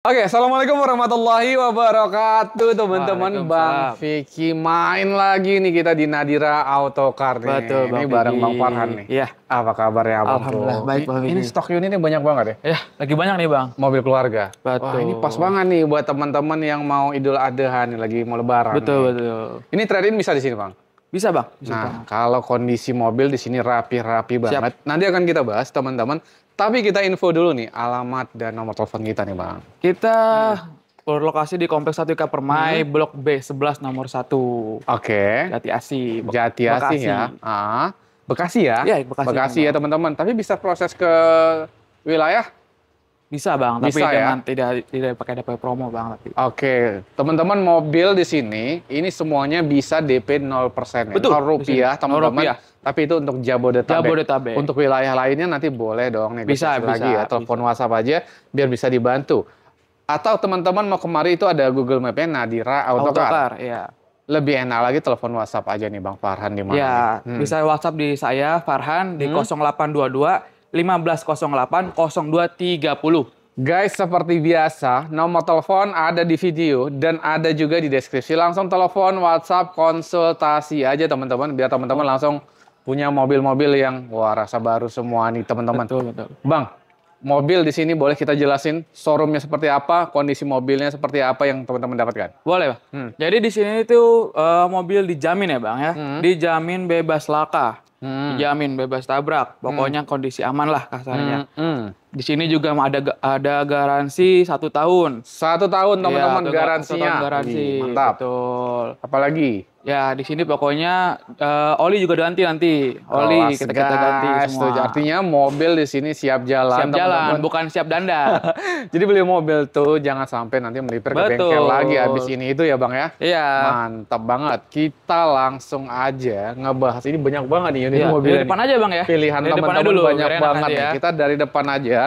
Oke, assalamualaikum warahmatullahi wabarakatuh, teman-teman. Bang Vicky main lagi nih kita di Nadira Autocar nih. Betul, Bang ini bareng Bang Farhan nih. Iya. Apa kabarnya Bang? Alhamdulillah, baik Bang Ini stok unitnya banyak banget ya? Iya, lagi banyak nih Bang. Mobil keluarga. Betul. Wah, ini pas banget nih buat teman-teman yang mau Idul Adha nih, lagi mau Lebaran. Betul, nih. betul. Ini trade bisa di sini, Bang? Bisa bang. Bisa, nah bang. kalau kondisi mobil di sini rapi-rapi banget. Nanti akan kita bahas teman-teman tapi kita info dulu nih alamat dan nomor telepon kita nih Bang. Kita hmm. berlokasi di Kompleks Satu Ika Permai, hmm. Blok B 11 nomor 1. Oke. Okay. Jati Asi. Jati Asi ya. Ah. Bekasi ya? Iya, Bekasi. Bekasi ya teman-teman. Tapi bisa proses ke wilayah? Bisa bang, tapi bisa, dengan ya? tidak tidak pakai DP promo bang. Oke, okay. teman-teman mobil di sini ini semuanya bisa DP 0% ya? Betul. 0 rupiah teman-teman. Tapi itu untuk Jabodetabek. Jabodetabek. Untuk wilayah lainnya nanti boleh dong negosiasi bisa, lagi ya. Telepon bisa. WhatsApp aja biar bisa dibantu. Atau teman-teman mau kemari itu ada Google Map-nya Nadira Autocar. Autocar ya. Lebih enak lagi telepon WhatsApp aja nih Bang Farhan di mana. Ya, hmm. bisa WhatsApp di saya Farhan di hmm. 0822 1508 0230. Guys, seperti biasa, nomor telepon ada di video dan ada juga di deskripsi. Langsung telepon, WhatsApp, konsultasi aja teman-teman, biar teman-teman oh. langsung punya mobil-mobil yang wah rasa baru semua nih teman-teman. Betul, betul. Bang, mobil di sini boleh kita jelasin showroomnya seperti apa, kondisi mobilnya seperti apa yang teman-teman dapatkan? Boleh, Bang. Hmm. Jadi di sini itu uh, eh, mobil dijamin ya, Bang ya. Hmm. Dijamin bebas laka hmm. dijamin bebas tabrak. Hmm. Pokoknya hmm. kondisi aman lah kasarnya. Hmm. Hmm. Di sini juga ada ada garansi satu tahun. Satu tahun iya, teman-teman ya, garansinya. tahun garansi. Hmm, mantap. Betul. Apalagi? Ya di sini pokoknya uh, oli juga ganti nanti. Oli oh, kita kita ganti semua. Tuh, artinya mobil di sini siap jalan. Siap teman -teman. jalan, bukan siap danda. Jadi beli mobil tuh jangan sampai nanti melipir Betul. ke bengkel lagi habis ini itu ya bang ya. Iya. Mantap banget. Kita langsung aja ngebahas ini banyak banget nih ini ya, mobil dari depan aja bang ya pilihan teman-teman banyak banget ya. kita dari depan aja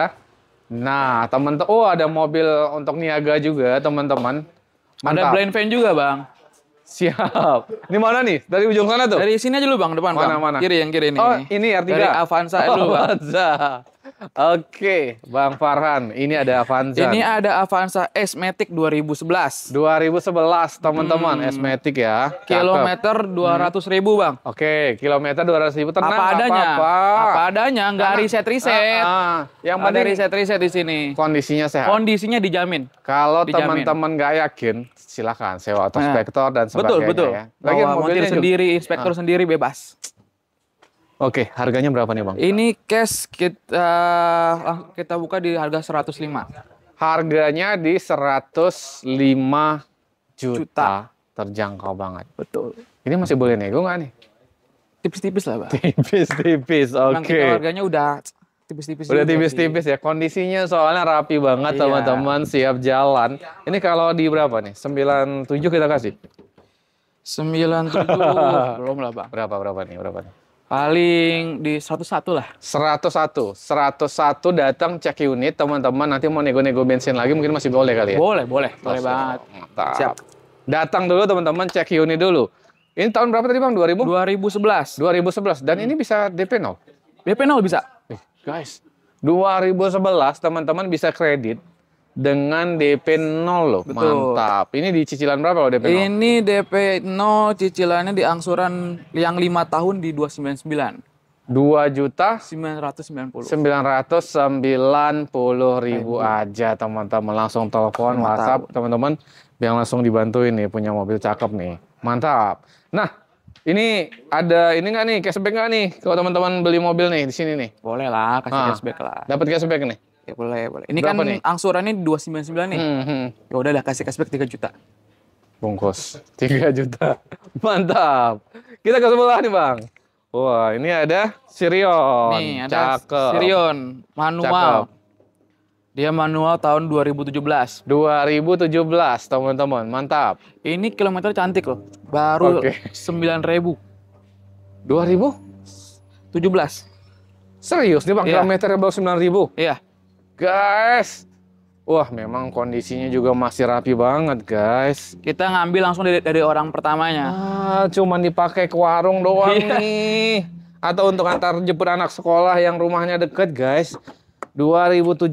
nah teman teman oh ada mobil untuk niaga juga teman-teman ada blind van juga bang Siap. Ini mana nih? Dari ujung sana tuh? Dari sini aja lu bang, depan mana, bang. Mana? Kiri yang kiri ini. Oh ini R3? Dari Avanza dulu bang. Avanza. Oke, Bang Farhan, ini ada Avanza. Ini ada Avanza S Matic 2011. 2011, teman-teman, hmm. S Matic ya. Kilometer 200 hmm. ribu, Bang. Oke, kilometer 200 ribu, tenang, apa adanya. Apa, -apa. apa adanya, nggak riset-riset. Ah, ah. Yang penting riset-riset di sini. Kondisinya sehat. Kondisinya dijamin. Kalau teman-teman nggak yakin, silakan sewa atau inspektor dan sebagainya. Betul, betul. Ya. Lagi mobilnya sendiri, inspektor ah. sendiri bebas. Oke, harganya berapa nih bang? Ini cash kita ah, kita buka di harga 105. Harganya di 105 juta, juta. terjangkau banget. Betul. Ini masih boleh nego nggak nih? Tipis-tipis lah bang. Tipis-tipis, oke. Okay. Harganya udah tipis-tipis. Udah tipis-tipis ya. Kondisinya soalnya rapi banget iya. teman-teman, iya. siap jalan. Ini kalau di berapa nih? 97 kita kasih. 97 belum lah bang. Berapa berapa nih? Berapa nih? Paling di 101 lah. 101. 101 datang cek unit teman-teman nanti mau nego-nego bensin lagi mungkin masih boleh kali ya. Boleh, boleh. Boleh banget. Mantap. Siap. Datang dulu teman-teman cek unit dulu. Ini tahun berapa tadi Bang? 2000? 2011. 2011 dan hmm. ini bisa DP 0. DP 0 bisa. Eh, guys, 2011 teman-teman bisa kredit dengan DP 0 loh. Betul. Mantap. Ini di cicilan berapa loh DP 0? Ini DP 0 cicilannya di angsuran yang 5 tahun di 299. Dua juta 990. 990 sembilan puluh ribu aja teman-teman langsung telepon WhatsApp teman-teman yang langsung dibantuin nih punya mobil cakep nih mantap nah ini ada ini enggak nih cashback enggak nih kalau teman-teman beli mobil nih di sini nih? Boleh lah, kasih ah, cashback lah. Dapat cashback nih? Ya boleh, boleh. Ini Berapa kan nih? angsurannya 299 nih. Hmm, hmm, hmm. Ya udahlah kasih cashback 3 juta. Bungkus 3 juta. Mantap. Kita ke sebelah nih, Bang. Wah, ini ada Sirion. Nih, ada Cakep. Sirion manual. Cakep. Dia manual tahun 2017. 2017, teman-teman. Mantap. Ini kilometer cantik loh. Baru okay. 9000. 2000? 17. Serius nih Bang, yeah. kilometernya baru 9000? Iya. Yeah guys. Wah, memang kondisinya juga masih rapi banget, guys. Kita ngambil langsung dari, dari orang pertamanya. Ah, cuman dipakai ke warung doang iya. nih. Atau untuk antar jemput anak sekolah yang rumahnya deket, guys. 2017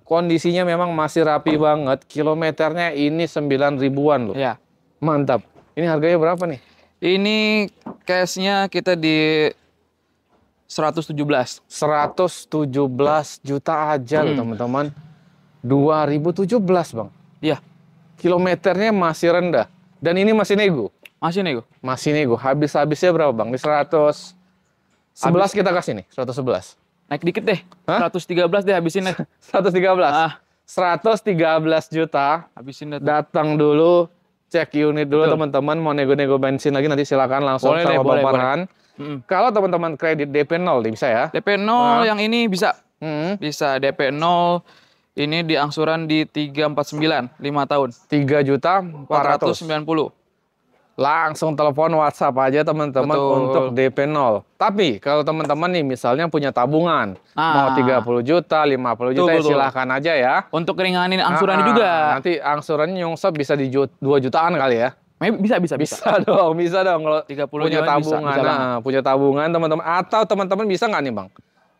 kondisinya memang masih rapi banget. Kilometernya ini 9 ribuan loh. Ya. Mantap. Ini harganya berapa nih? Ini cashnya kita di 117. 117 juta aja hmm. loh teman-teman. 2017 bang. Iya. Kilometernya masih rendah. Dan ini masih nego. Masih nego. Masih nego. Habis-habisnya berapa bang? Di 100. 11 Habis. kita kasih nih, 111. Naik dikit deh. Hah? 113 deh habisin deh. 113. Ah. 113 juta. Habisin deh. Datang dulu cek unit dulu teman-teman mau nego-nego bensin lagi nanti silakan langsung boleh sama deh, boleh, Boleh. Hmm. Kalau teman-teman kredit DP 0 nih bisa ya. DP 0 nah. yang ini bisa. Hmm. Bisa DP 0 ini diangsuran di 349 5 tahun. 3 juta 490. Langsung telepon WhatsApp aja teman-teman untuk DP 0. Tapi kalau teman-teman nih misalnya punya tabungan ah. mau 30 juta, 50 juta Betul. ya silahkan tuh. aja ya. Untuk keringanin angsurannya ah, juga. Nanti angsurannya nyungsep bisa di 2 jutaan kali ya bisa bisa bisa. Bisa dong, bisa dong kalau 30 punya tabungan. Bisa, ah, punya tabungan teman-teman atau teman-teman bisa nggak nih, Bang?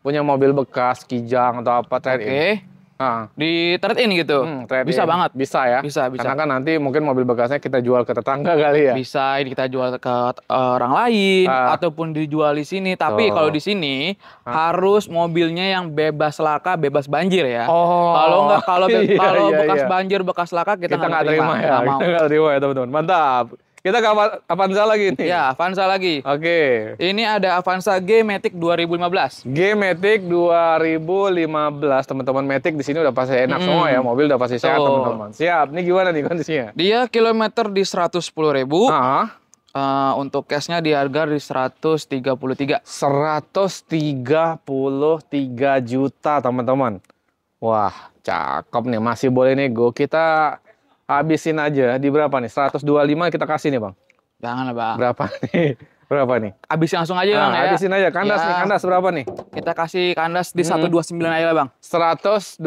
Punya mobil bekas, kijang atau apa trade okay nah di trade in gitu. Hmm, trade bisa in. banget. Bisa ya. Bisa, bisa. Karena kan nanti mungkin mobil bekasnya kita jual ke tetangga kali ya. Bisa kita jual ke eh, orang lain uh. ataupun dijual di sini. Tapi kalau di sini uh. harus mobilnya yang bebas laka, bebas banjir ya. Oh. Kalau nggak kalau iya, kalau iya, bekas iya. banjir, bekas laka kita nggak terima. terima ya. mau. Kita nggak terima ya teman-teman. Mantap. Kita ke Avanza lagi nih. Ya, Avanza lagi. Oke. Okay. Ini ada Avanza G Matic 2015. G Matic 2015, teman-teman Matic di sini udah pasti enak hmm. semua ya, mobil udah pasti sehat teman-teman. Siap. Ini gimana nih kondisinya? Dia kilometer di 110.000. ribu. Uh, untuk cashnya di harga di 133. 133 juta teman-teman. Wah, cakep nih masih boleh nego. Kita habisin aja di berapa nih? 125 kita kasih nih, Bang. Jangan Bang. Berapa nih? Berapa nih? Habisin langsung aja nah, Bang ya. Habisin aja. Kandas ya. nih, kandas berapa nih? Kita kasih kandas di hmm. 129 aja lah Bang. 129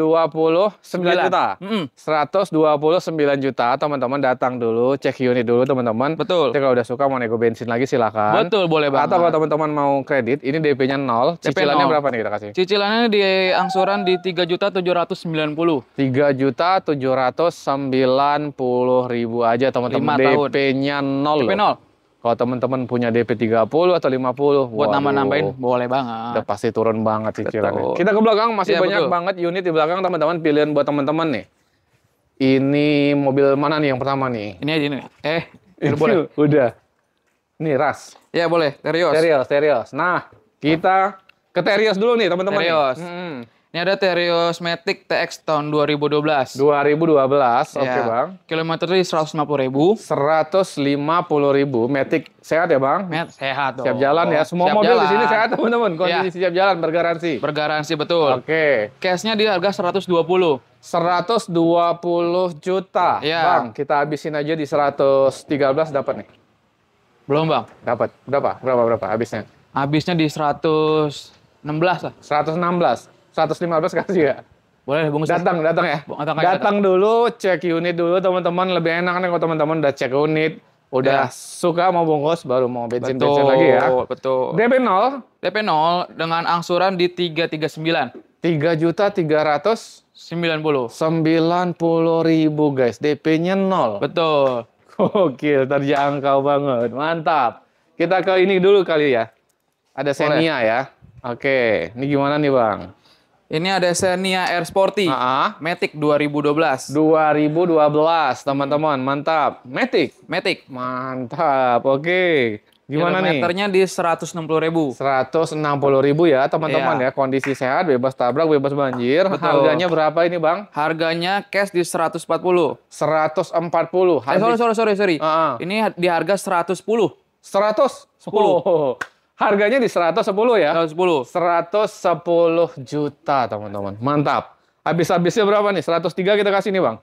sembilan juta. Hmm. 129 juta. Teman-teman datang dulu, cek unit dulu teman-teman. Betul. Jadi kalau udah suka mau nego bensin lagi silakan. Betul, boleh Bang. Atau kalau teman-teman mau kredit, ini DP-nya 0. Cicilannya DP 0. berapa nih kita kasih? Cicilannya di angsuran di 3 juta 790. 3 juta 790 ribu aja teman-teman. DP-nya 0. DP 0. Kalau teman-teman punya DP 30 atau 50 buat nama nambahin boleh banget. Udah pasti turun banget sih cicilannya. Kita ke belakang masih ya, banyak betul. banget unit di belakang teman-teman pilihan buat teman-teman nih. Ini mobil mana nih yang pertama nih? Ini aja nih. Eh, ini boleh. Udah. Ini Ras. Ya boleh, Terios. Terios, Terios. Nah, kita ke Terios dulu nih teman-teman. Terios. Nih. Hmm. Ini ada Terios Matic TX tahun 2012. 2012, oke okay, ya. Bang. Kilometernya 150 ribu. 150 ribu, Matic sehat ya Bang? Met, sehat Siap Siap jalan ya, semua siap mobil jalan. di sini sehat teman-teman. Ya. Kondisi ya. siap jalan, bergaransi. Bergaransi, betul. Oke. Okay. Cashnya di harga 120. 120 juta. Ya. Bang, kita habisin aja di 113 dapat nih. Belum Bang. Dapat, berapa? Berapa, berapa habisnya? Habisnya di 116 lah. 116. 115 kasih ya? Boleh, Bung. Datang, datang ya. Bung, datang, datang dulu, cek unit dulu teman-teman. Lebih enak nih kalau teman-teman udah cek unit, udah ya. suka mau bungkus baru mau bensin betul, bensin lagi ya. Betul. DP 0, DP 0 dengan angsuran di 339. 3 juta 300 90. 90 ribu guys, DP-nya 0. Betul. Gokil, terjangkau banget. Mantap. Kita ke ini dulu kali ya. Ada Senia Boleh. ya. Oke, ini gimana nih Bang? Ini ada Xenia Air Sporty. Uh -huh. Matic 2012. 2012, teman-teman. Mantap. Matic. Matic. Mantap. Oke. Gimana Kilometernya nih? Meternya di 160.000. ribu ya, teman-teman ya. ya. Kondisi sehat, bebas tabrak, bebas banjir. Betul. Harganya berapa ini, Bang? Harganya cash di 140. 140. Harga... Eh, sorry, sorry, sorry, sorry. Uh -huh. Ini di harga 110. 110. 10. Harganya di 110 ya? 110. 110 juta, teman-teman. Mantap. Habis-habisnya berapa nih? 103 kita kasih nih, Bang.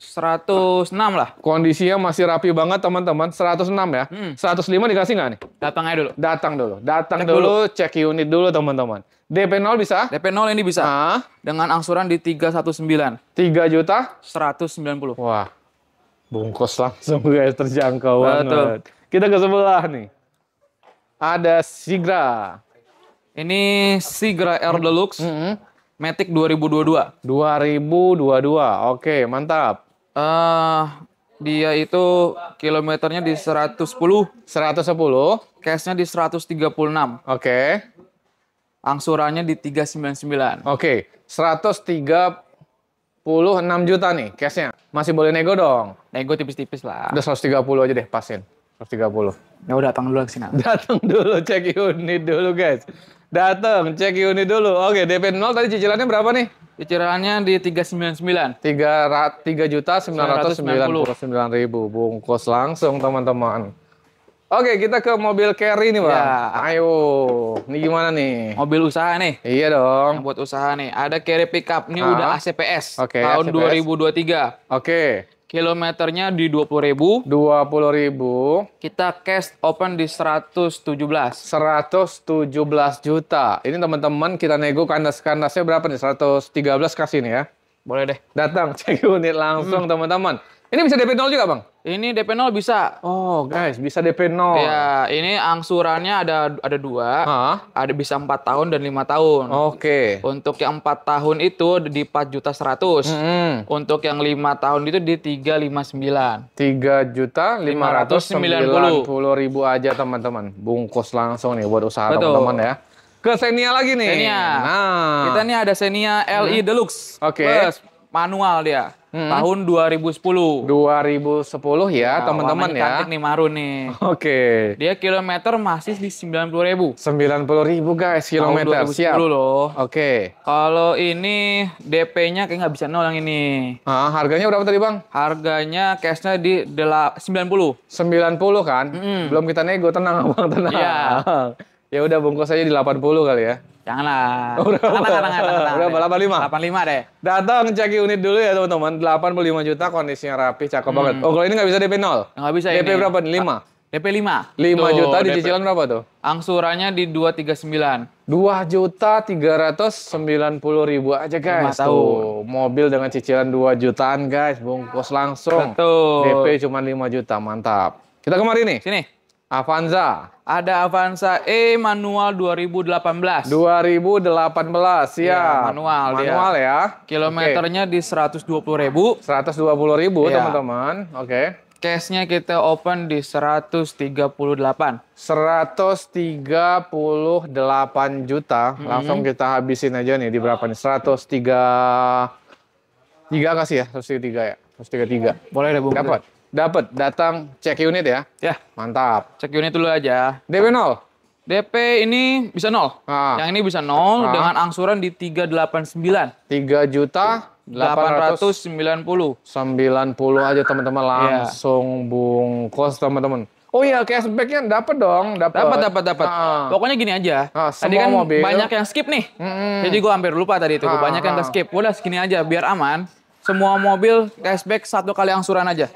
106 lah. Kondisinya masih rapi banget, teman-teman. 106 ya. Hmm. 105 dikasih nggak nih? Datang aja dulu. Datang dulu. Datang cek dulu, cek unit dulu, teman-teman. DP 0 bisa? DP 0 ini bisa. Ah. Dengan angsuran di 319. 3 juta? 190. Wah. Bungkus langsung guys terjangkau Betul. banget. Kita ke sebelah nih. Ada Sigra. Ini Sigra Air Deluxe. Mm -hmm. Matic 2022. 2022. Oke, mantap. Uh, dia itu kilometernya di 110. 110. Cashnya di 136. Oke. Okay. Angsurannya di 399. Oke. Okay. 136 juta nih cashnya. Masih boleh nego dong. Nego tipis-tipis lah. Udah 130 aja deh, pasin puluh. Ya udah datang dulu ke sini. Datang dulu cek unit dulu guys. Datang cek unit dulu. Oke, DP 0 tadi cicilannya berapa nih? Cicilannya di 399. 3 3 juta sembilan ribu. Bungkus langsung teman-teman. Oke, kita ke mobil carry nih, Bang. Ya. Ayo. Ini gimana nih? Mobil usaha nih. Iya dong. Yang buat usaha nih. Ada carry pickup, ini ah. udah ACPS. Oke, okay, tahun ACPS. 2023. Oke. Okay. Kilometernya di dua puluh ribu. dua puluh ribu. Kita cash open di seratus seratus tujuh belas, tujuh belas juta. Ini teman-teman kita nego kandas-kandasnya berapa nih? Seratus tiga belas kasih nih ya. Boleh deh. Datang cek unit langsung hmm. teman-teman. Hmm. Ini bisa DP nol juga bang? Ini DP 0 bisa. Oh, guys, bisa DP 0. Iya, ini angsurannya ada ada dua. Huh? Ada bisa 4 tahun dan 5 tahun. Oke. Okay. Untuk yang 4 tahun itu di 4 juta 100. Mm -hmm. Untuk yang 5 tahun itu di 359. 3 juta 590 ribu aja, teman-teman. Bungkus langsung nih buat usaha teman-teman ya. Ke Senia lagi nih. Senia. Nah. Kita nih ada Senia LI hmm. Deluxe. Oke. Okay manual dia. Hmm. Tahun 2010. 2010 ya, nah, teman-teman ya. Cantik nih Maru nih. Oke. Okay. Dia kilometer masih di 90.000 90.000 guys kilometer. Tahun 2010 Siap. loh. Oke. Okay. Kalau ini DP-nya kayak nggak bisa nol yang ini. Ah, harganya berapa tadi bang? Harganya cash-nya di 90. 90 kan? Mm. Belum kita nego tenang bang tenang. Iya. Ya udah bungkus aja di 80 kali ya. Janganlah. Oh, udah berapa? 85? 85 deh. Datang cek unit dulu ya teman-teman. 85 juta kondisinya rapi, cakep hmm. banget. Oh kalau ini nggak bisa DP 0? Nggak bisa DP ini. berapa 5? DP 5. 5 tuh, juta di cicilan berapa tuh? Angsurannya di 239. 2 juta 390 ribu aja guys. Tuh, mobil dengan cicilan 2 jutaan guys. Bungkus langsung. Betul. DP cuma 5 juta, mantap. Kita kemari nih. Sini. Avanza. Ada Avanza E manual 2018. 2018 ya. ya manual Manual dia. ya. Kilometernya okay. di 120 ribu. 120 ribu ya. teman-teman. Oke. Okay. Cashnya kita open di 138. 138 juta. Mm -hmm. Langsung kita habisin aja nih di berapa nih? 103 tiga kasih ya, 103 ya. 133. Boleh deh Bung. Dapat. Dapat, datang cek unit ya. Ya. Mantap. Cek unit dulu aja. DP 0. DP ini bisa nol. Ah. Yang ini bisa nol ah. dengan angsuran di 389. 3 juta 890. 90 aja teman-teman iya. langsung yeah. bungkus teman-teman. Oh iya cashbacknya dapat dong, dapat. Dapat dapat dapat. Ah. Pokoknya gini aja. Ah, tadi kan mobil. banyak yang skip nih. Mm-hmm. Jadi gua hampir lupa tadi itu. Ah, banyak yang ke ah. skip. Udah segini aja biar aman. Semua mobil cashback satu kali angsuran aja.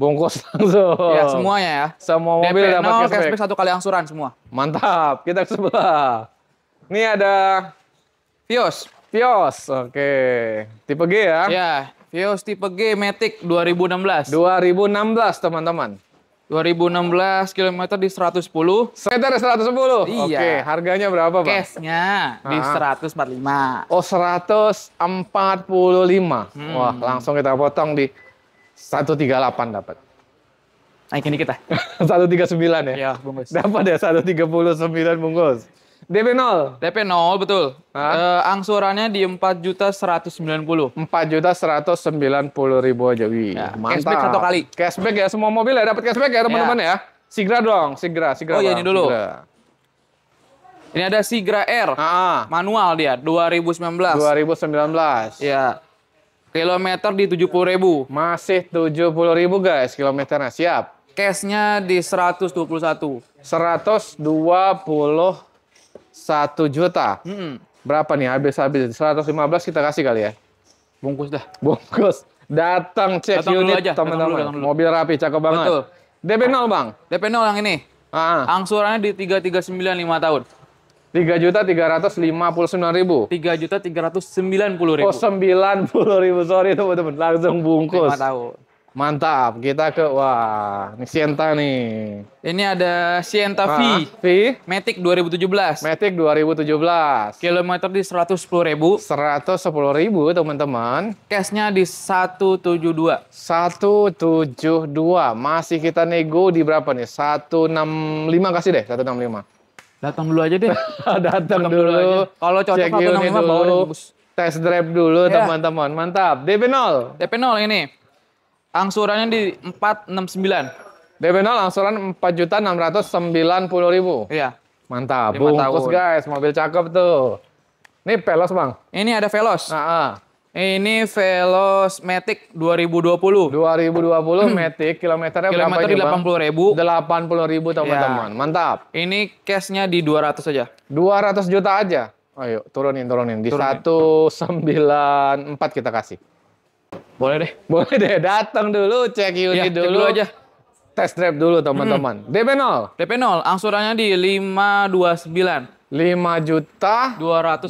Bungkus langsung. Ya, semuanya ya. Semua mobil DP dapat cashback. cashback satu kali angsuran semua. Mantap. Kita ke sebelah. Ini ada Vios. Vios. Oke. Okay. Tipe G ya. Ya, Vios tipe G Matic 2016. 2016, teman-teman. 2016 km di 110. Sekitar 110. Iya. Oke, harganya berapa, Pak? Cashnya di ah. 145. Oh, 145. Hmm. Wah, langsung kita potong di 138 dapat. Naik ini kita. 139 ya? Iya, bungkus. Dapat ya 139 bungkus. DP 0. DP 0 betul. Hah? E, angsurannya di 4 juta 190. 4 juta 190 ribu aja. Wih, ya, mantap. Cashback satu kali. Cashback ya semua mobil ya dapat cashback ya teman-teman ya. ya. Sigra dong, Sigra, Sigra. Oh iya ini dulu. Sigra. Ini ada Sigra R. Ah. Manual dia 2019. 2019. Iya. Kilometer di 70 ribu. Masih 70 ribu guys kilometernya, siap. Cashnya di 121. 121 juta. Hmm. Berapa nih habis-habis? 115 kita kasih kali ya? Bungkus dah. Bungkus. Datang cek datang unit teman-teman. Mobil rapi, cakep banget. Betul. DP 0 bang? DP 0 yang ini. Uh ah. -huh. Angsurannya di 339 5 tahun. Tiga juta tiga ratus lima puluh sembilan ribu. Tiga juta tiga ratus sembilan puluh ribu. Oh sembilan puluh ribu sorry teman-teman langsung bungkus. tahu. Mantap kita ke wah ini Sienta nih. Ini ada Sienta V. Ah, v. Matic 2017. Matic 2017. Kilometer di seratus sepuluh ribu. Seratus sepuluh ribu teman-teman. Cashnya di satu tujuh dua. Satu tujuh dua masih kita nego di berapa nih? Satu enam lima kasih deh satu enam lima. Datang dulu aja deh. Ah, datang dulu. dulu Kalau cocok Check aku nama bawa deh bungkus. Test drive dulu teman teman Yeah. Mantap. DP0. DP0 ini. Angsurannya di 469. DP0 angsuran 4.690.000. Iya. Yeah. Mantap. Bungkus tahun. guys, mobil cakep tuh. Ini Velos, Bang. Ini ada Velos. Heeh. Nah, ah. Ini Velos Matic 2020. 2020 Matic kilometernya Kilometer berapa ini, 80 80.000. 80 ribu iya. teman-teman. Ya. Mantap. Ini cashnya di 200 aja. 200 juta aja. Ayo turunin turunin di turunin. 194 kita kasih. Boleh deh. Boleh deh. Datang dulu iya, cek unit ya, dulu. dulu aja. Test drive dulu teman-teman. Hmm. DP 0. DP 0. Angsurannya di 529. 5 juta 290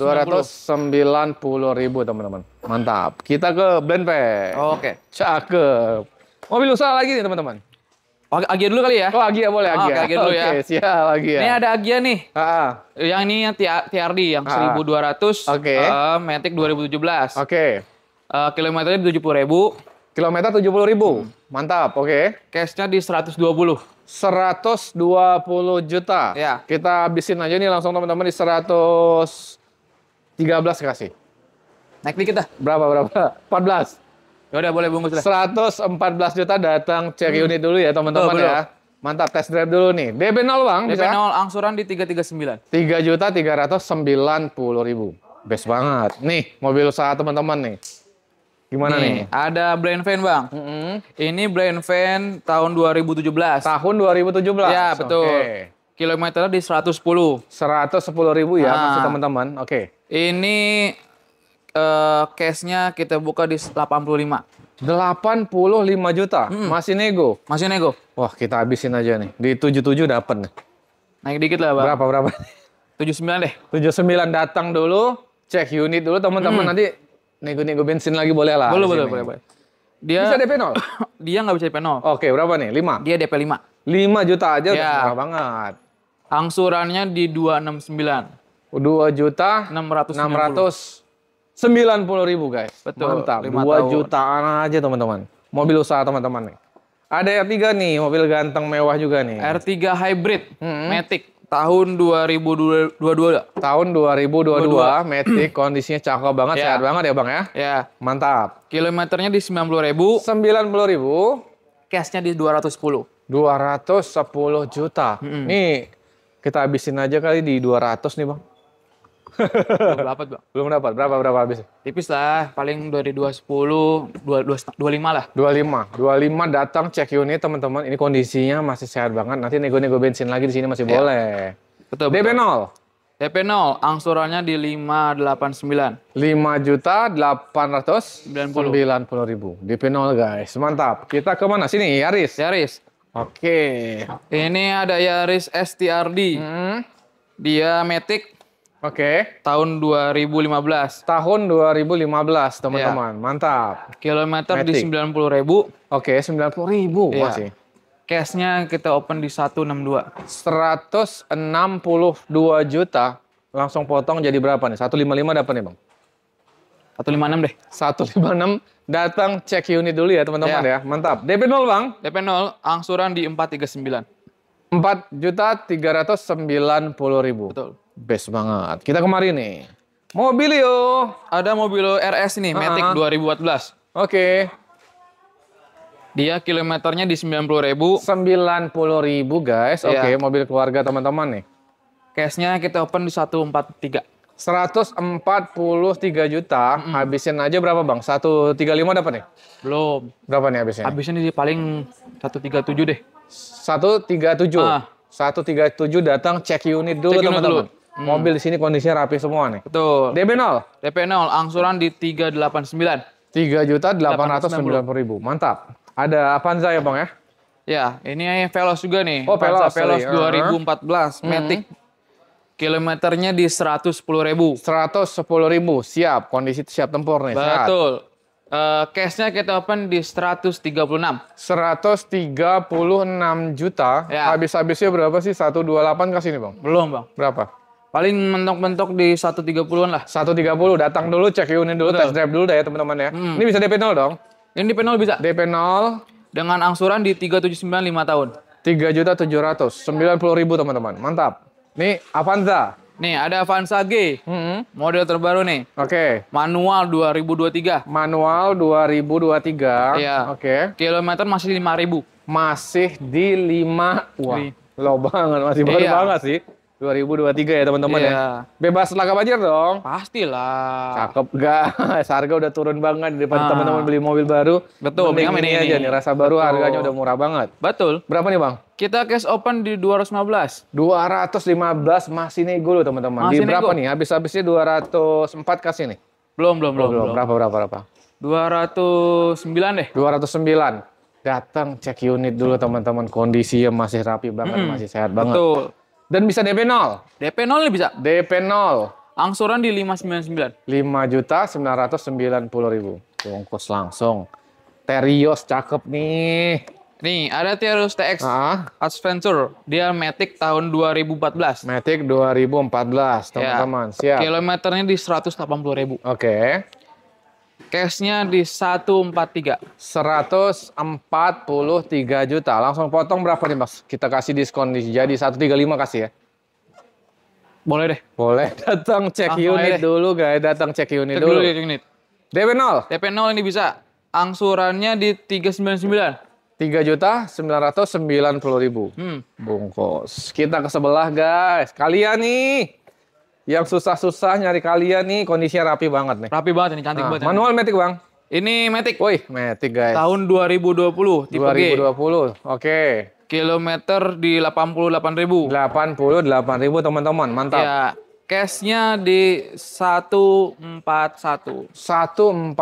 ribu teman-teman. Mantap. Kita ke Blend Blenpek. Oke. Okay. Cakep. Mobil usaha lagi nih teman-teman. Oh, Agia dulu kali ya? Oh, Agia boleh oh, Agia. Oh, okay, Agia dulu ya. okay, siap Agia. Ini ada Agia nih. Heeh. Yang ini yang TRD yang A -a. 1200. Oke. Okay. Uh, eh, Matic 2017. Oke. Okay. Uh, eh, kilometernya 70 ribu. Kilometer 70 ribu. Hmm. Mantap, oke. Okay. Cashnya di 120. 120 juta. Ya. Kita habisin aja nih langsung teman-teman di 113 kasih. Naik dikit dah. Berapa berapa? 14. Ya udah boleh bungkus dah. 114 juta datang cek hmm. unit dulu ya teman-teman oh, ya. Mantap test drive dulu nih. DP 0 Bang, DP 0 bisa? angsuran di 339. tiga juta puluh ribu. Best banget. Nih mobil usaha teman-teman nih. Gimana nih? nih? Ada brand Fan bang. Mm -hmm. Ini brand Fan tahun 2017. Tahun 2017? Ya betul. Okay. Kilometernya di 110. 110 ribu ya nah, maksud teman-teman. Oke. Okay. Ini uh, eh, nya kita buka di 85. 85 juta? Mm. Masih nego? Masih nego. Wah kita habisin aja nih. Di 77 dapat nih. Naik dikit lah bang. Berapa berapa? 79 deh. 79 datang dulu. Cek unit dulu teman-teman mm. nanti nego-nego bensin lagi boleh lah. Boleh, boleh, boleh, boleh. Dia bisa DP 0? dia nggak bisa DP 0. Oke, berapa nih? 5? Dia DP 5. 5 juta aja ya. udah murah banget. Angsurannya di 269. 2 juta 690. 690 ribu guys. Betul. Mantap. 5 2 tahun. jutaan aja teman-teman. Mobil usaha teman-teman nih. Ada R3 nih, mobil ganteng mewah juga nih. R3 hybrid, hmm. Matic tahun 2022 tahun 2022, 2022. kondisinya cakep banget yeah. sehat banget ya Bang ya. Ya. Yeah. Mantap. Kilometernya di 90.000. 90.000. Cashnya di 210. 210 juta. Mm -hmm. Nih kita habisin aja kali di 200 nih Bang belum dapat bang. Belum dapat. Berapa berapa habis? Tipis lah, paling dari 210, dua lima lah. dua lima dua lima datang cek unit teman-teman. Ini kondisinya masih sehat banget. Nanti nego-nego bensin lagi di sini masih ya. boleh. Betul. DP 0. DP 0, angsurannya di lima delapan sembilan lima juta delapan ratus 890 ribu. DP 0 guys, mantap. Kita ke mana? Sini, Yaris. Yaris. Oke. Okay. Ini ada Yaris STRD. Hmm. Dia Matic Oke. Okay. Tahun 2015. Tahun 2015, teman-teman. Ya. Mantap. Kilometer Matic. di 90 ribu. Oke, okay, 90 ribu ya. masih. Cashnya kita open di 162. 162 juta. Langsung potong jadi berapa nih? 155 dapat nih, Bang? 156 deh. 156 datang cek unit dulu ya teman-teman ya. ya. Mantap. DP 0 Bang. DP 0 angsuran di 439. 4 juta 390 ribu. Betul. Best banget. Kita kemarin nih. Mobilio. Ada Mobilio RS nih, uh -huh. Matic 2014. Oke. Okay. Dia kilometernya di 90 ribu. 90 ribu guys. Iya. Oke, okay, yeah. mobil keluarga teman-teman nih. Cashnya kita open di 143. 143 juta, mm -hmm. habisin aja berapa bang? 135 dapat nih? Belum. Berapa nih habisnya? habisin di paling 137 deh. 137? Ah. 137 datang cek unit dulu teman-teman. Hmm. Mobil di sini kondisinya rapi semua nih. Betul. DP 0. DP 0 angsuran di 389. 3 juta puluh ribu. Mantap. Ada Avanza ya, Bang ya? Ya, ini Veloz juga nih. Oh, Veloz. Veloz 2014 -huh. Hmm. Matic. Kilometernya di sepuluh ribu. sepuluh ribu, siap. Kondisi siap tempur nih. Betul. Eh, Uh, cashnya kita open di 136. 136 juta. Ya. Habis-habisnya berapa sih? 128 kasih nih bang? Belum bang. Berapa? Paling mentok-mentok di 130-an lah. 130 datang dulu cek unit dulu Betul. test drive dulu deh ya teman-teman ya. Hmm. Ini bisa DP 0 dong. Ini DP 0 bisa. DP 0 dengan angsuran di 379 5 tahun. 3 juta 700, 90 ribu teman-teman. Mantap. Nih Avanza. Nih ada Avanza G. Hmm. Model terbaru nih. Oke. Okay. Manual 2023. Manual 2023. Iya. Oke. Okay. Kilometer masih 5000. Masih di 5. Wah. Di. Lo banget masih baru iya. banget sih. 2023 ya teman-teman yeah. ya. Iya. Bebas laga banjir dong. Pastilah. Cakep gak? harga udah turun banget daripada ah. teman-teman beli mobil baru. Betul, mending ini, ini aja nih rasa baru Betul. harganya udah murah banget. Betul. Berapa nih, Bang? Kita cash open di 215. 215 masih nego loh teman-teman. Di berapa nego. nih? Habis-habisnya 204 kasih nih. Belum, belum, belum, belum. Berapa berapa berapa? 209 deh. 209. Datang cek unit dulu teman-teman. Kondisinya masih rapi banget, mm -hmm. masih sehat banget. Betul dan bisa DP 0. DP 0 nih bisa. DP 0. Angsuran di 599. 5.990.000. juta ribu. Bungkus langsung. Terios cakep nih. Nih, ada Terios TX ah. Adventure. Dia Matic tahun 2014. Matic 2014, ya. teman-teman. Ya. Siap. Kilometernya di 180 ribu. Oke. Okay. Cashnya di 143. 143 juta. Langsung potong berapa nih mas? Kita kasih diskon nih. Jadi 135 kasih ya. Boleh deh. Boleh. Datang cek ah, unit dulu guys. Datang cek unit cek dulu. dulu unit. DP 0. DP 0 ini bisa. Angsurannya di 399. 3 juta 990 ribu. Hmm. Bungkus. Kita ke sebelah guys. Kalian nih yang susah-susah nyari kalian nih kondisinya rapi banget nih. Rapi banget ini cantik nah, banget. Manual metik bang. Ini metik. Woi metik guys. Tahun 2020 tipe 2020. G. 2020 oke. Okay. Kilometer di delapan ribu. 88 ribu teman-teman mantap. Ya. Cashnya di 141. 141.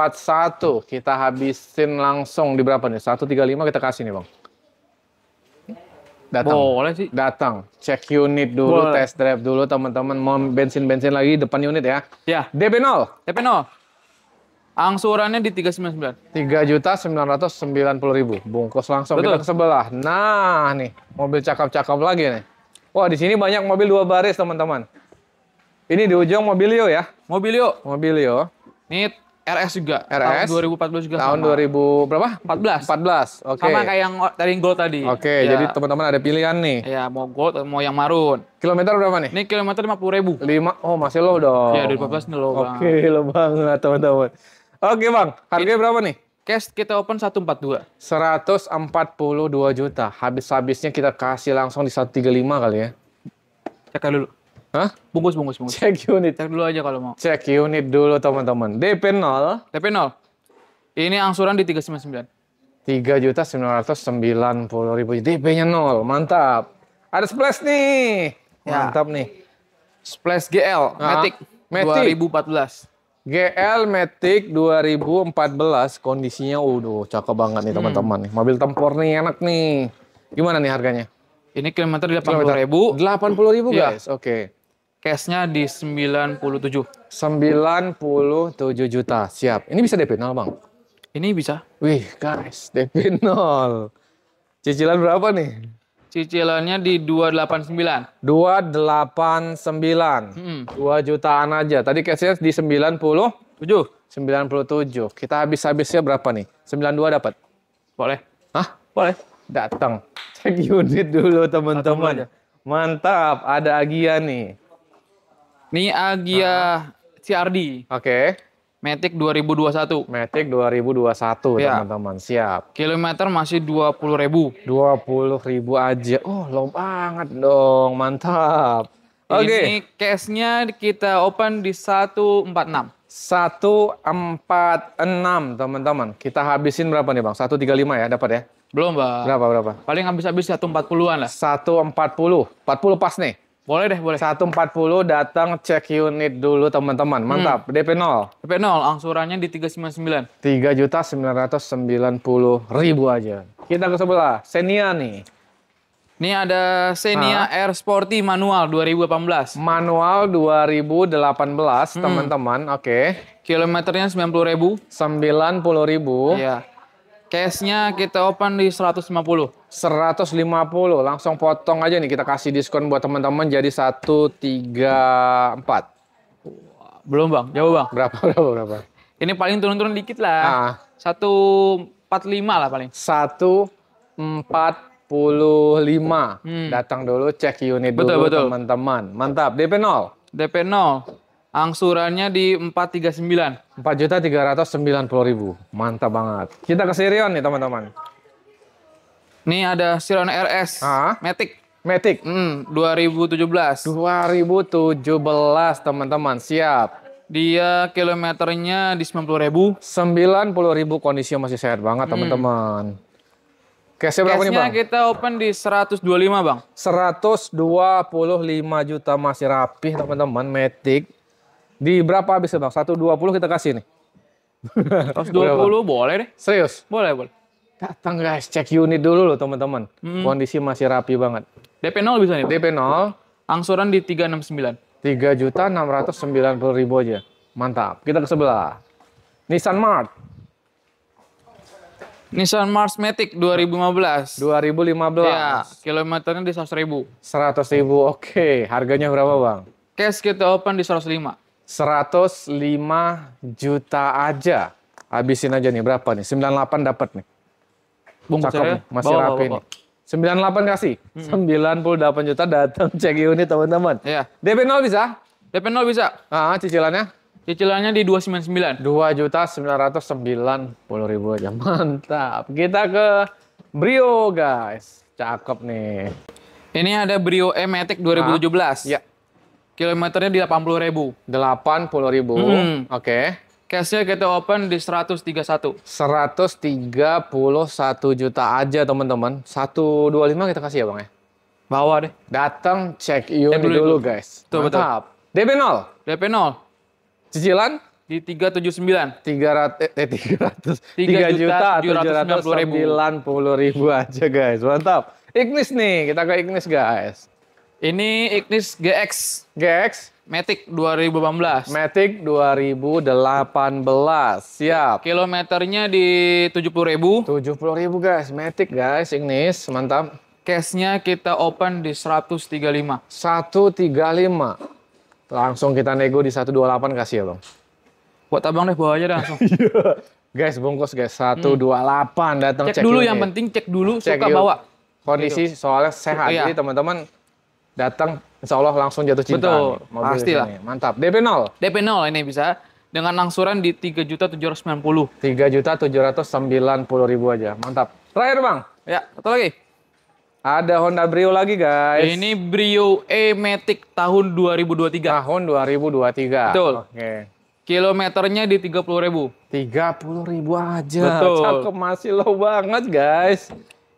Kita habisin langsung di berapa nih? 135 kita kasih nih bang datang. Boleh sih. Datang, cek unit dulu, Boleh. test drive dulu teman-teman. Mau bensin-bensin lagi depan unit ya. Ya. DP0. DP0. Angsurannya di 399. tiga juta puluh ribu. Bungkus langsung Betul. kita ke sebelah. Nah, nih mobil cakap-cakap lagi nih. Wah, di sini banyak mobil dua baris teman-teman. Ini di ujung Mobilio ya. Mobilio. Mobilio. Nih RS juga. RS. Tahun 2014 juga. Tahun sama. 2000 berapa? 14. 14. Oke. Okay. Sama kayak yang tadi gold tadi. Oke, okay, ya. jadi teman-teman ada pilihan nih. Iya, mau gold atau mau yang marun. Kilometer berapa nih? Ini kilometer 50 ribu. 5. Oh, masih low dong. Iya, 2014 ini low Oke, okay, low banget teman-teman. Oke, okay, Bang. Harganya It, berapa nih? Cash kita open 142. 142 juta. Habis-habisnya kita kasih langsung di 135 kali ya. Cek dulu. Hah? Bungkus, bungkus, bungkus. Cek unit. Cek dulu aja kalau mau. Cek unit dulu teman-teman. DP 0. DP 0. Ini angsuran di 399. Tiga juta puluh ribu. DP-nya 0. Mantap. Ada splash nih. Ya. Mantap nih. Splash GL, nah, Matic. Matic. 2014. GL Matic 2014 kondisinya waduh, cakep banget nih hmm. teman-teman nih. Mobil tempur nih enak nih. Gimana nih harganya? Ini kilometer 80 kilometer. ribu. 80 ribu iya. guys, oke. Okay cashnya di 97. 97 juta, siap. Ini bisa DP 0 bang? Ini bisa. Wih guys, DP 0. Cicilan berapa nih? Cicilannya di 289. 289. Hmm. 2 jutaan aja. Tadi cashnya di Sembilan puluh 97. Kita habis-habisnya berapa nih? 92 dapat? Boleh. Hah? Boleh. Datang. Cek unit dulu teman-teman. Mantap, ada Agia nih. Ini Agia uh-huh. CRD. Oke. Okay. Matic 2021. Matic 2021 ya. teman-teman, siap. Kilometer masih 20 ribu. 20 ribu aja. Oh, lo banget dong, mantap. Oke. Okay. Ini cashnya kita open di 146. 146 teman-teman. Kita habisin berapa nih bang? 135 ya dapat ya? Belum bang. Berapa berapa? Paling habis-habis 140-an lah. 140. 40 pas nih. Boleh deh, boleh. 140 datang cek unit dulu teman-teman. Hmm. Mantap. Hmm. DP 0. DP 0, angsurannya di 399. 3.990.000 aja. Kita ke sebelah, Xenia nih. Ini ada Xenia nah. Air Sporty manual 2018. Manual 2018, hmm. teman-teman. Oke. Okay. Kilometernya 90.000. 90.000. Iya. Cashnya kita open di 150. 150, langsung potong aja nih kita kasih diskon buat teman-teman jadi 134. Belum bang, jauh bang. Berapa, berapa, berapa? Ini paling turun-turun dikit lah. Ah. 145 lah paling. 145. Hmm. Datang dulu cek unit betul, dulu teman-teman. Mantap, DP 0. DP 0. Angsurannya di 439. 4 juta 390 ribu. Mantap banget. Kita ke Sirion nih teman-teman. Nih ada Sirion RS. Ah? Matic. Matic. Mm, 2017. 2017 teman-teman. Siap. Dia kilometernya di 90 ribu. 90 ribu kondisi masih sehat banget hmm. teman-teman. cash Cashnya berapa Cashnya nih bang? kita open di 125 bang. 125 juta masih rapih teman-teman. Matic di berapa habis itu? 120 kita kasih nih. 120 boleh deh. Serius? Boleh, boleh. Datang guys, cek unit dulu loh teman-teman. Hmm. Kondisi masih rapi banget. DP 0 bisa nih? DP 0. Angsuran di 369. 3 juta 690 ribu aja. Mantap. Kita ke sebelah. Nissan Mart. Nissan March Matic 2015. 2015. Ya, kilometernya di 100 ribu. 100 ribu, oke. Okay. Harganya berapa bang? Cash kita open di 105. 105 juta aja. Habisin aja nih berapa nih? 98 dapat nih. Bung Cakep ya? nih, masih bawa, rapi bawa, bawa. nih. 98 kasih. Hmm. 98 juta datang cek unit teman-teman. Iya. DP 0 bisa? DP 0 bisa. Ah, cicilannya? Cicilannya di 299. 2 juta 990 ribu aja. Mantap. Kita ke Brio guys. Cakep nih. Ini ada Brio E-Matic 2017. Ah, iya. Ah, Kilometernya di 80 ribu. 80 ribu, hmm. oke. Okay. Cashnya kita open di 131. 131 juta aja teman-teman. 125 kita kasih ya bang ya? Bawa deh. Datang cek unit dulu, dulu guys. Tuh, Mantap. Betul. DP 0? DP 0. Cicilan? Di 379. 300, eh 300. 3, 3 juta 790 ribu. 90 ribu aja guys. Mantap. Ignis nih, kita ke Ignis guys. Ini Ignis GX. GX. Matic 2018. Matic 2018. Siap. Kilometernya di 70 ribu. 70 ribu guys. Matic guys. Ignis. Mantap. Case nya kita open di 135. 135. Langsung kita nego di 128 kasih ya bang. Buat abang deh bawa aja dah langsung. Iya. guys bungkus guys. 128 hmm. datang cek, cek dulu unit. yang penting cek dulu cek suka yuk. bawa. Kondisi gitu. soalnya sehat. Iya. Jadi teman-teman datang insya Allah langsung jatuh cinta. Betul, nih, pasti lah. Mantap. DP 0? DP 0 ini bisa dengan angsuran di tiga juta tujuh ratus sembilan puluh. Tiga juta tujuh ratus sembilan puluh ribu aja. Mantap. Terakhir bang. Ya, satu lagi. Ada Honda Brio lagi guys. Ini Brio E-Matic tahun 2023. Tahun 2023. Betul. Oke. Okay. Kilometernya di puluh ribu. puluh ribu aja. Betul. Cakep masih low banget guys.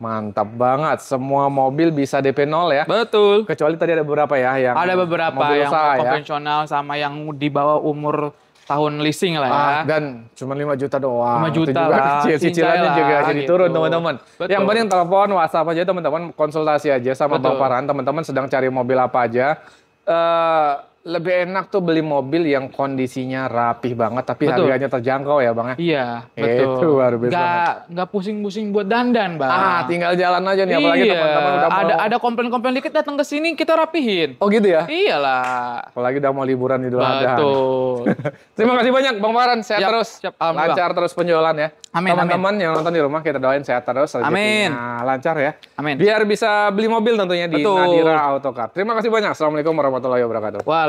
Mantap banget, semua mobil bisa DP 0 ya. Betul. Kecuali tadi ada beberapa ya yang Ada beberapa yang usaha, ya. konvensional sama yang di bawah umur tahun leasing lah ya. Ah, dan cuma 5 juta doang. 5 juta juga lah. Kecil, cicilannya iya juga jadi gitu. turun teman-teman. Yang penting telepon, WhatsApp aja teman-teman, konsultasi aja sama Betul. Bang Teman-teman sedang cari mobil apa aja. Uh, lebih enak tuh beli mobil yang kondisinya rapih banget tapi betul. harganya terjangkau ya bang ya. Iya betul. Itu baru Gak nggak pusing-pusing buat dandan bang. Ah tinggal jalan aja nih iya. apalagi teman-teman ada mau... ada komplain-komplain dikit datang ke sini kita rapihin. Oh gitu ya? Iyalah. Apalagi udah mau liburan di Adha. Betul. Terima kasih banyak bang Waran sehat siap, terus. Siap, lancar terus penjualan ya. Amin. Teman-teman yang nonton di rumah kita doain sehat terus. Amin. Nah, lancar ya. Amin. Biar bisa beli mobil tentunya di betul. Nadira Autocar. Terima kasih banyak. Assalamualaikum warahmatullahi wabarakatuh. Wah,